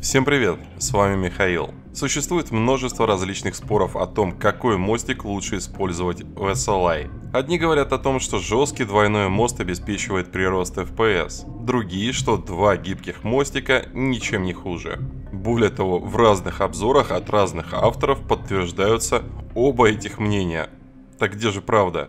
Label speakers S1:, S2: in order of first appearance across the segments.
S1: Всем привет, с вами Михаил. Существует множество различных споров о том, какой мостик лучше использовать в SLI. Одни говорят о том, что жесткий двойной мост обеспечивает прирост FPS, другие, что два гибких мостика ничем не хуже. Более того, в разных обзорах от разных авторов подтверждаются оба этих мнения. Так где же правда?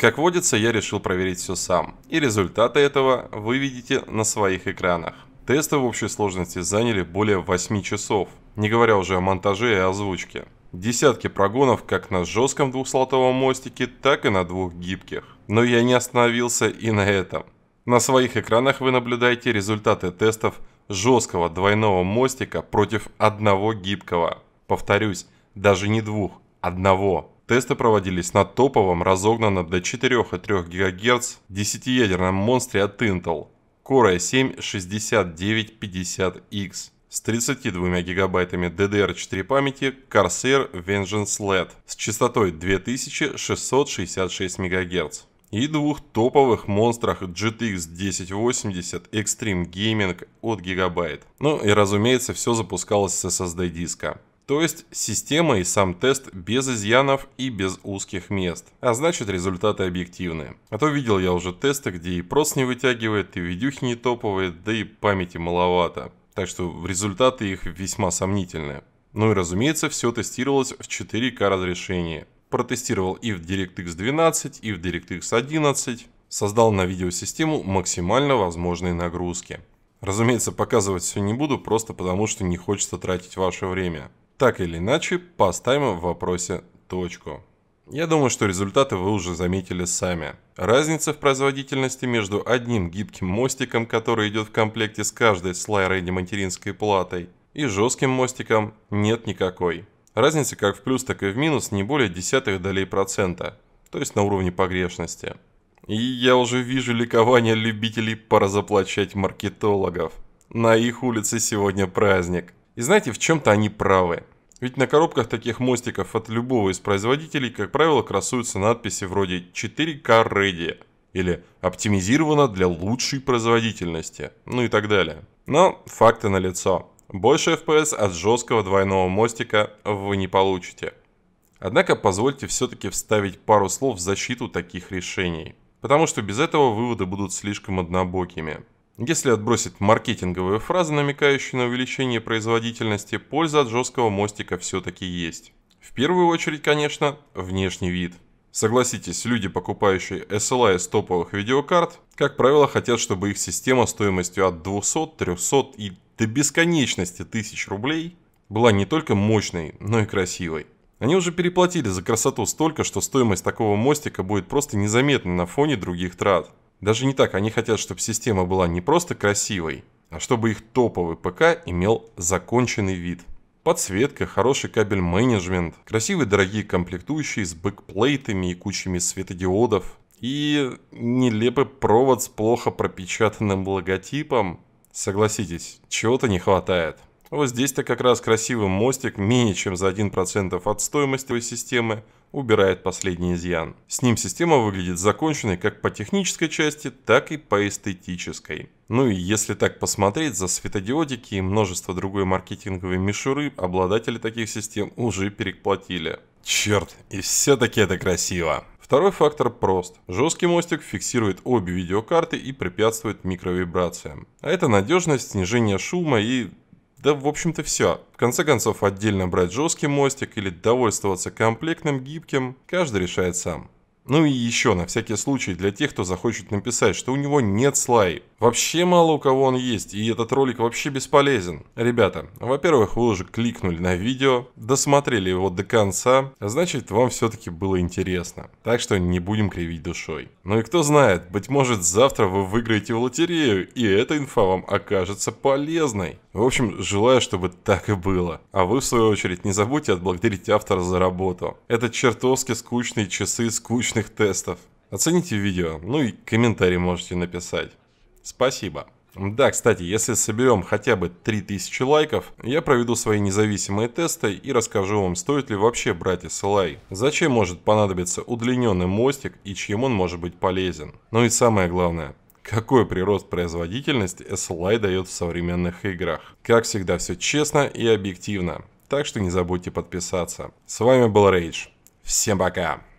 S1: Как водится, я решил проверить все сам, и результаты этого вы видите на своих экранах. Тесты в общей сложности заняли более 8 часов, не говоря уже о монтаже и озвучке. Десятки прогонов как на жестком двухслотовом мостике, так и на двух гибких. Но я не остановился и на этом. На своих экранах вы наблюдаете результаты тестов жесткого двойного мостика против одного гибкого. Повторюсь, даже не двух, одного. Тесты проводились на топовом, разогнанном до и 4,3 ГГц, десятиядерном монстре от Intel, Core i7-6950X с 32 гигабайтами DDR4 памяти Corsair Vengeance LED с частотой 2666 МГц и двух топовых монстрах GTX 1080 Extreme Gaming от Gigabyte. Ну и разумеется, все запускалось с SSD диска. То есть система и сам тест без изъянов и без узких мест. А значит результаты объективные. А то видел я уже тесты, где и проц не вытягивает, и видюхи не топывает, да и памяти маловато. Так что результаты их весьма сомнительные. Ну и разумеется, все тестировалось в 4К разрешении. Протестировал и в DirectX 12, и в DirectX 11. Создал на видеосистему максимально возможные нагрузки. Разумеется, показывать все не буду, просто потому что не хочется тратить ваше время. Так или иначе, поставим в вопросе точку. Я думаю, что результаты вы уже заметили сами. Разница в производительности между одним гибким мостиком, который идет в комплекте с каждой слайрейди материнской платой, и жестким мостиком нет никакой. Разница как в плюс, так и в минус не более десятых долей процента, то есть на уровне погрешности. И я уже вижу ликование любителей поразоплачать маркетологов. На их улице сегодня праздник. И знаете, в чем-то они правы. Ведь на коробках таких мостиков от любого из производителей, как правило, красуются надписи вроде 4K Ready или «Оптимизировано для лучшей производительности», ну и так далее. Но факты налицо. Больше FPS от жесткого двойного мостика вы не получите. Однако позвольте все-таки вставить пару слов в защиту таких решений. Потому что без этого выводы будут слишком однобокими. Если отбросить маркетинговые фразы, намекающие на увеличение производительности, польза от жесткого мостика все-таки есть. В первую очередь, конечно, внешний вид. Согласитесь, люди, покупающие SLI из топовых видеокарт, как правило, хотят, чтобы их система стоимостью от 200, 300 и до бесконечности тысяч рублей была не только мощной, но и красивой. Они уже переплатили за красоту столько, что стоимость такого мостика будет просто незаметна на фоне других трат. Даже не так, они хотят, чтобы система была не просто красивой, а чтобы их топовый ПК имел законченный вид. Подсветка, хороший кабель-менеджмент, красивые дорогие комплектующие с бэкплейтами и кучами светодиодов. И нелепый провод с плохо пропечатанным логотипом. Согласитесь, чего-то не хватает. Вот здесь-то как раз красивый мостик менее чем за 1% от стоимости системы – убирает последний изъян. С ним система выглядит законченной как по технической части, так и по эстетической. Ну и если так посмотреть, за светодиодики и множество другой маркетинговой мишуры обладатели таких систем уже переплатили. Черт, и все-таки это красиво. Второй фактор прост. Жесткий мостик фиксирует обе видеокарты и препятствует микровибрациям. А это надежность, снижение шума и да, в общем-то, все. В конце концов, отдельно брать жесткий мостик или довольствоваться комплектным гибким, каждый решает сам. Ну и еще, на всякий случай, для тех, кто захочет написать, что у него нет слай. Вообще мало у кого он есть, и этот ролик вообще бесполезен. Ребята, во-первых, вы уже кликнули на видео, досмотрели его до конца, значит, вам все-таки было интересно. Так что не будем кривить душой. Ну и кто знает, быть может, завтра вы выиграете в лотерею, и эта инфа вам окажется полезной. В общем, желаю, чтобы так и было. А вы, в свою очередь, не забудьте отблагодарить автора за работу. Это чертовски скучные часы скучных тестов. Оцените видео, ну и комментарий можете написать. Спасибо. Да, кстати, если соберем хотя бы 3000 лайков, я проведу свои независимые тесты и расскажу вам, стоит ли вообще брать SLI, зачем может понадобиться удлиненный мостик и чем он может быть полезен. Ну и самое главное, какой прирост производительности SLI дает в современных играх. Как всегда, все честно и объективно, так что не забудьте подписаться. С вами был Рейдж. Всем пока!